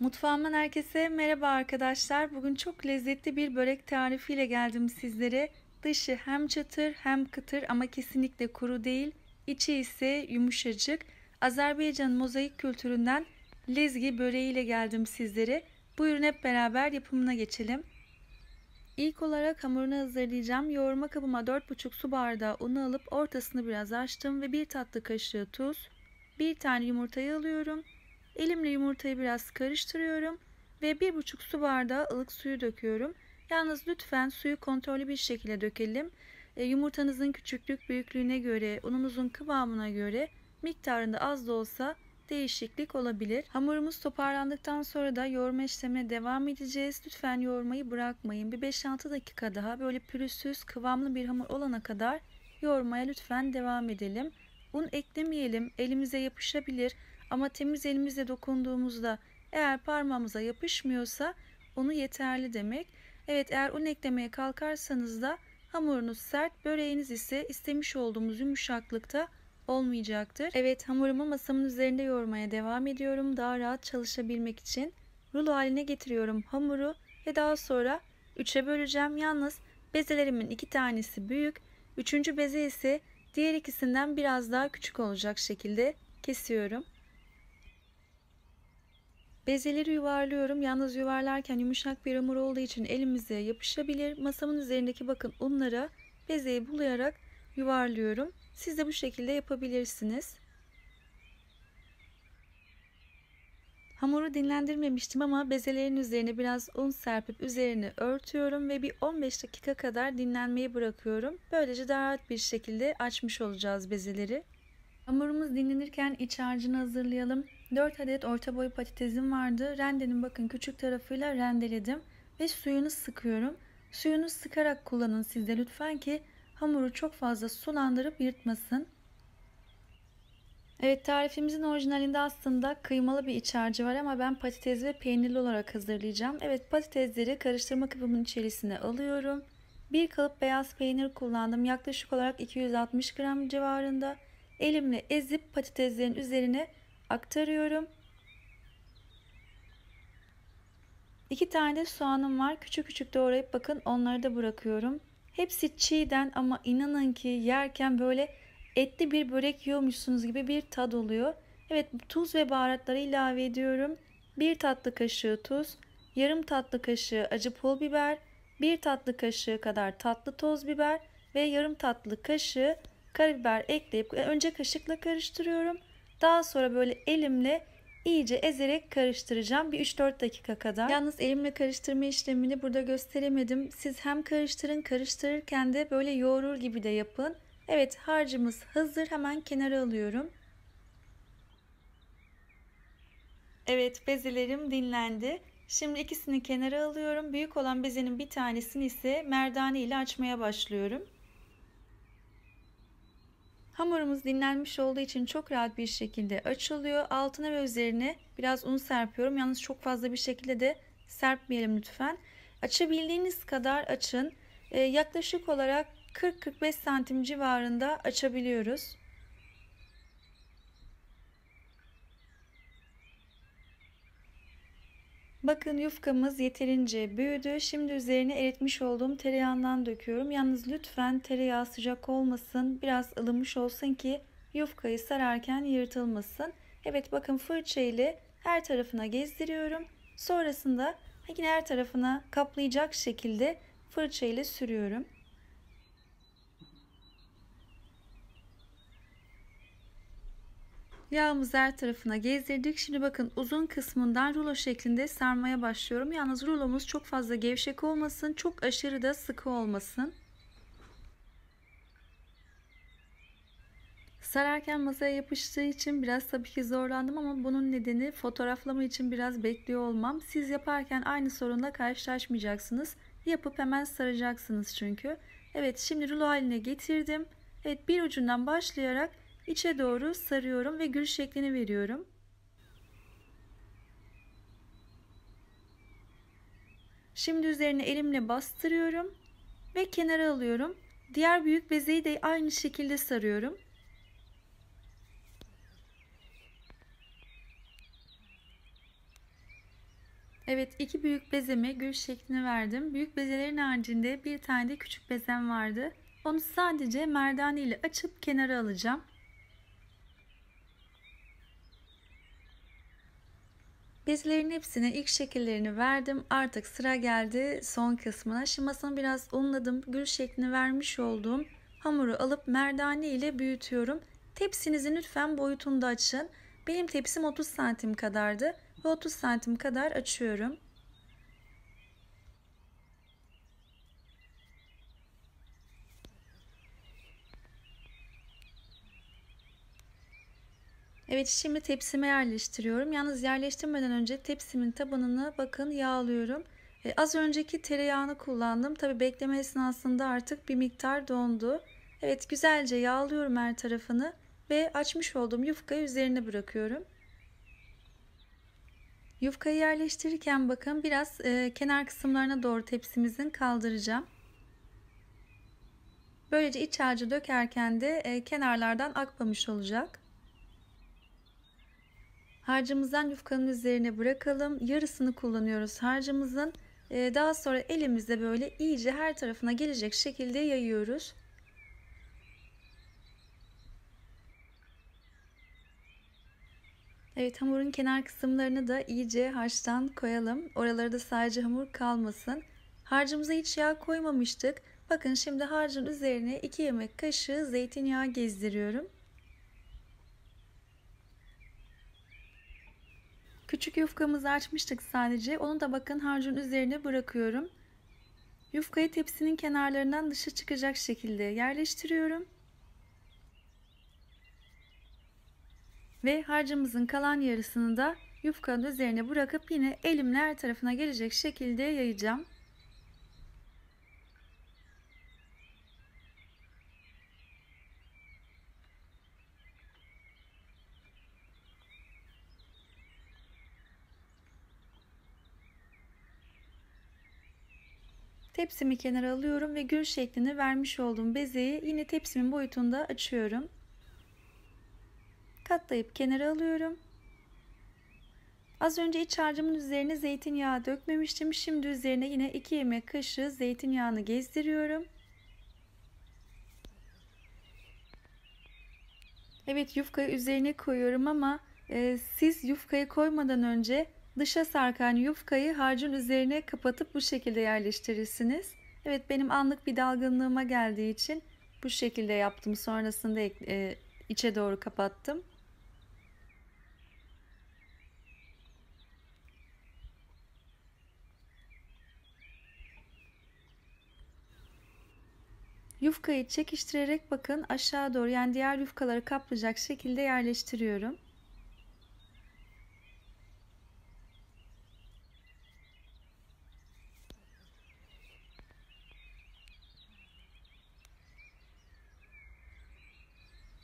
Mutfağımdan herkese merhaba arkadaşlar. Bugün çok lezzetli bir börek tarifiyle geldim sizlere. Dışı hem çatır hem kıtır ama kesinlikle kuru değil. İçi ise yumuşacık. Azerbaycan mozaik kültüründen lezgi böreğiyle geldim sizlere. Buyurun hep beraber yapımına geçelim. İlk olarak hamurunu hazırlayacağım. Yoğurma kabıma 4,5 su bardağı unu alıp ortasını biraz açtım ve 1 tatlı kaşığı tuz, 1 tane yumurtayı alıyorum. Elimle yumurtayı biraz karıştırıyorum ve 1,5 su bardağı ılık suyu döküyorum. Yalnız lütfen suyu kontrollü bir şekilde dökelim. E, yumurtanızın küçüklük büyüklüğüne göre, ununuzun kıvamına göre miktarında az da olsa değişiklik olabilir. Hamurumuz toparlandıktan sonra da yoğurma işlemine devam edeceğiz. Lütfen yoğurmayı bırakmayın. Bir 5-6 dakika daha böyle pürüzsüz kıvamlı bir hamur olana kadar yoğurmaya lütfen devam edelim. Un eklemeyelim elimize yapışabilir. Ama temiz elimizle dokunduğumuzda eğer parmağımıza yapışmıyorsa onu yeterli demek. Evet eğer un eklemeye kalkarsanız da hamurunuz sert, böreğiniz ise istemiş olduğumuz yumuşaklıkta olmayacaktır. Evet hamurumu masamın üzerinde yoğurmaya devam ediyorum. Daha rahat çalışabilmek için rulo haline getiriyorum hamuru ve daha sonra 3'e böleceğim. Yalnız bezelerimin iki tanesi büyük, üçüncü beze ise diğer ikisinden biraz daha küçük olacak şekilde kesiyorum. Bezeleri yuvarlıyorum. Yalnız yuvarlarken yumuşak bir hamur olduğu için elimize yapışabilir. Masamın üzerindeki bakın unlara bezeyi bulayarak yuvarlıyorum. Siz de bu şekilde yapabilirsiniz. Hamuru dinlendirmemiştim ama bezelerin üzerine biraz un serpip üzerini örtüyorum ve bir 15 dakika kadar dinlenmeyi bırakıyorum. Böylece daha rahat bir şekilde açmış olacağız bezeleri. Hamurumuz dinlenirken iç harcını hazırlayalım. 4 adet orta boy patatesim vardı. Rendenin bakın küçük tarafıyla rendeledim ve suyunu sıkıyorum. Suyunu sıkarak kullanın sizde lütfen ki hamuru çok fazla sulandırıp yırtmasın. Evet tarifimizin orijinalinde aslında kıymalı bir iç harcı var ama ben patates ve peynirli olarak hazırlayacağım. Evet patatesleri karıştırma kabımın içerisine alıyorum. Bir kalıp beyaz peynir kullandım. Yaklaşık olarak 260 gram civarında. Elimle ezip patateslerin üzerine aktarıyorum. İki tane de soğanım var. Küçük küçük doğrayıp bakın onları da bırakıyorum. Hepsi çiğden ama inanın ki yerken böyle etli bir börek yiyormuşsunuz gibi bir tad oluyor. Evet tuz ve baharatları ilave ediyorum. Bir tatlı kaşığı tuz, yarım tatlı kaşığı acı pul biber, bir tatlı kaşığı kadar tatlı toz biber ve yarım tatlı kaşığı karabiber ekleyip önce kaşıkla karıştırıyorum. Daha sonra böyle elimle iyice ezerek karıştıracağım bir 3-4 dakika kadar. Yalnız elimle karıştırma işlemini burada gösteremedim. Siz hem karıştırın karıştırırken de böyle yoğurur gibi de yapın. Evet harcımız hazır hemen kenara alıyorum. Evet bezelerim dinlendi. Şimdi ikisini kenara alıyorum. Büyük olan bezenin bir tanesini ise merdane ile açmaya başlıyorum. Hamurumuz dinlenmiş olduğu için çok rahat bir şekilde açılıyor. Altına ve üzerine biraz un serpiyorum. Yalnız çok fazla bir şekilde de serpmeyelim lütfen. Açabildiğiniz kadar açın. Ee, yaklaşık olarak 40-45 santim civarında açabiliyoruz. Bakın yufkamız yeterince büyüdü. Şimdi üzerine eritmiş olduğum tereyağından döküyorum. Yalnız lütfen tereyağı sıcak olmasın. Biraz ılımış olsun ki yufkayı sararken yırtılmasın. Evet bakın fırça ile her tarafına gezdiriyorum. Sonrasında yine her tarafına kaplayacak şekilde fırça ile sürüyorum. Yağımızı her tarafına gezdirdik. Şimdi bakın uzun kısmından rulo şeklinde sarmaya başlıyorum. Yalnız rulomuz çok fazla gevşek olmasın. Çok aşırı da sıkı olmasın. Sararken masaya yapıştığı için biraz tabii ki zorlandım ama bunun nedeni fotoğraflama için biraz bekliyor olmam. Siz yaparken aynı sorunla karşılaşmayacaksınız. Yapıp hemen saracaksınız çünkü. Evet şimdi rulo haline getirdim. Evet bir ucundan başlayarak İçe doğru sarıyorum ve gül şeklini veriyorum. Şimdi üzerine elimle bastırıyorum ve kenara alıyorum. Diğer büyük bezeyi de aynı şekilde sarıyorum. Evet iki büyük bezeme gül şeklini verdim. Büyük bezelerin haricinde bir tane de küçük bezem vardı. Onu sadece merdane ile açıp kenara alacağım. Gezilerin hepsine ilk şekillerini verdim. Artık sıra geldi son kısmına. Şımasını biraz unladım. Gül şeklini vermiş olduğum hamuru alıp merdane ile büyütüyorum. Tepsinizi lütfen boyutunda açın. Benim tepsim 30 santim kadardı ve 30 santim kadar açıyorum. Evet şimdi tepsime yerleştiriyorum. Yalnız yerleştirmeden önce tepsimin tabanını bakın yağlıyorum. E, az önceki tereyağını kullandım. Tabi bekleme esnasında artık bir miktar dondu. Evet güzelce yağlıyorum her tarafını ve açmış olduğum yufkayı üzerine bırakıyorum. Yufkayı yerleştirirken bakın biraz e, kenar kısımlarına doğru tepsimizin kaldıracağım. Böylece iç harcı dökerken de e, kenarlardan akmamış olacak. Harcımızdan yufkanın üzerine bırakalım. Yarısını kullanıyoruz harcımızın. Ee, daha sonra elimizde böyle iyice her tarafına gelecek şekilde yayıyoruz. Evet hamurun kenar kısımlarını da iyice harçtan koyalım. Oraları da sadece hamur kalmasın. Harcımıza hiç yağ koymamıştık. Bakın şimdi harcın üzerine 2 yemek kaşığı zeytinyağı gezdiriyorum. Küçük yufkamızı açmıştık sadece. Onu da bakın harcın üzerine bırakıyorum. Yufkayı tepsinin kenarlarından dışa çıkacak şekilde yerleştiriyorum. Ve harcımızın kalan yarısını da yufkanın üzerine bırakıp yine elimle her tarafına gelecek şekilde yayacağım. Tepsimi kenara alıyorum ve gül şeklini vermiş olduğum bezeyi yine tepsimin boyutunda açıyorum. Katlayıp kenara alıyorum. Az önce iç harcımın üzerine zeytinyağı dökmemiştim. Şimdi üzerine yine 2 yemek kaşığı zeytinyağını gezdiriyorum. Evet yufkayı üzerine koyuyorum ama e, siz yufkayı koymadan önce dışa sarkan yufkayı harcın üzerine kapatıp bu şekilde yerleştirirsiniz. Evet benim anlık bir dalgınlığıma geldiği için bu şekilde yaptım. Sonrasında e, içe doğru kapattım. Yufkayı çekiştirerek bakın aşağı doğru yani diğer yufkaları kaplayacak şekilde yerleştiriyorum.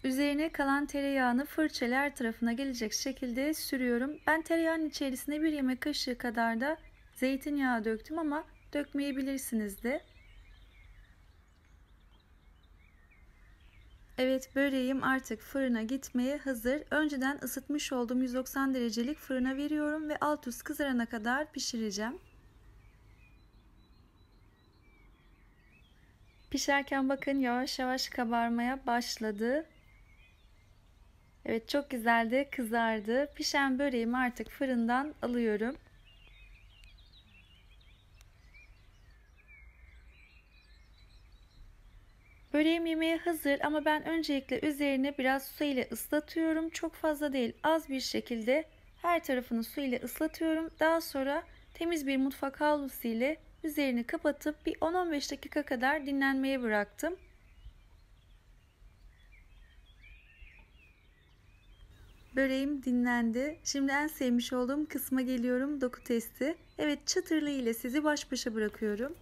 Üzerine kalan tereyağını fırçalar tarafına gelecek şekilde sürüyorum. Ben tereyağının içerisine bir yemek kaşığı kadar da zeytinyağı döktüm ama dökmeyebilirsiniz de. Evet böreğim artık fırına gitmeye hazır. Önceden ısıtmış olduğum 190 derecelik fırına veriyorum ve alt üst kızarana kadar pişireceğim. Pişerken bakın yavaş yavaş kabarmaya başladı. Evet çok güzeldi kızardı. Pişen böreğimi artık fırından alıyorum. Böreğim yemeğe hazır ama ben öncelikle üzerine biraz su ile ıslatıyorum. Çok fazla değil az bir şekilde her tarafını su ile ıslatıyorum. Daha sonra temiz bir mutfak havlusu ile üzerini kapatıp bir 10-15 dakika kadar dinlenmeye bıraktım. Böreğim dinlendi. Şimdi en sevmiş olduğum kısma geliyorum. Doku testi. Evet çıtırlı ile sizi baş başa bırakıyorum.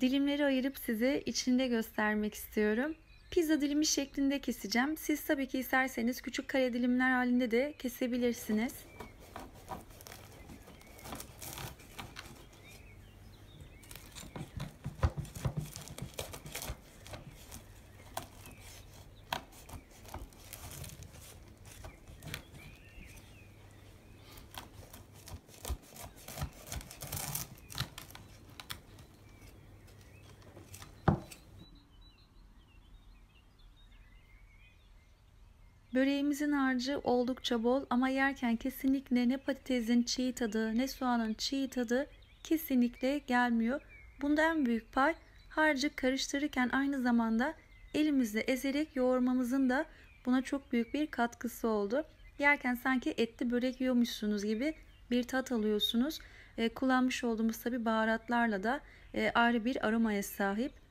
Dilimleri ayırıp size içinde göstermek istiyorum. Pizza dilimi şeklinde keseceğim. Siz tabii ki isterseniz küçük kare dilimler halinde de kesebilirsiniz. Böreğimizin harcı oldukça bol ama yerken kesinlikle ne patatesin çiğ tadı ne soğanın çiğ tadı kesinlikle gelmiyor. Bunda en büyük pay harcı karıştırırken aynı zamanda elimizle ezerek yoğurmamızın da buna çok büyük bir katkısı oldu. Yerken sanki etli börek yiyormuşsunuz gibi bir tat alıyorsunuz. E, kullanmış olduğumuz tabi baharatlarla da e, ayrı bir aromaya sahip.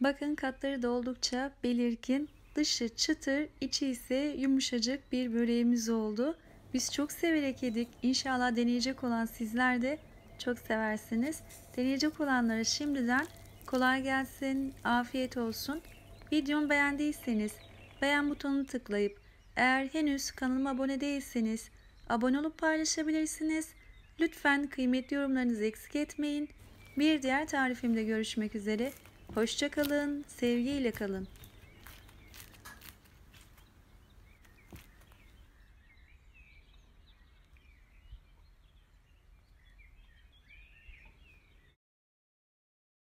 Bakın katları da oldukça belirgin. Dışı çıtır, içi ise yumuşacık bir böreğimiz oldu. Biz çok severek yedik. İnşallah deneyecek olan sizler de çok seversiniz. Deneyecek olanlara şimdiden kolay gelsin, afiyet olsun. Videomu beğendiyseniz beğen butonunu tıklayıp eğer henüz kanalıma abone değilseniz abone olup paylaşabilirsiniz. Lütfen kıymetli yorumlarınızı eksik etmeyin. Bir diğer tarifimde görüşmek üzere. Hoşçakalın, sevgiyle kalın.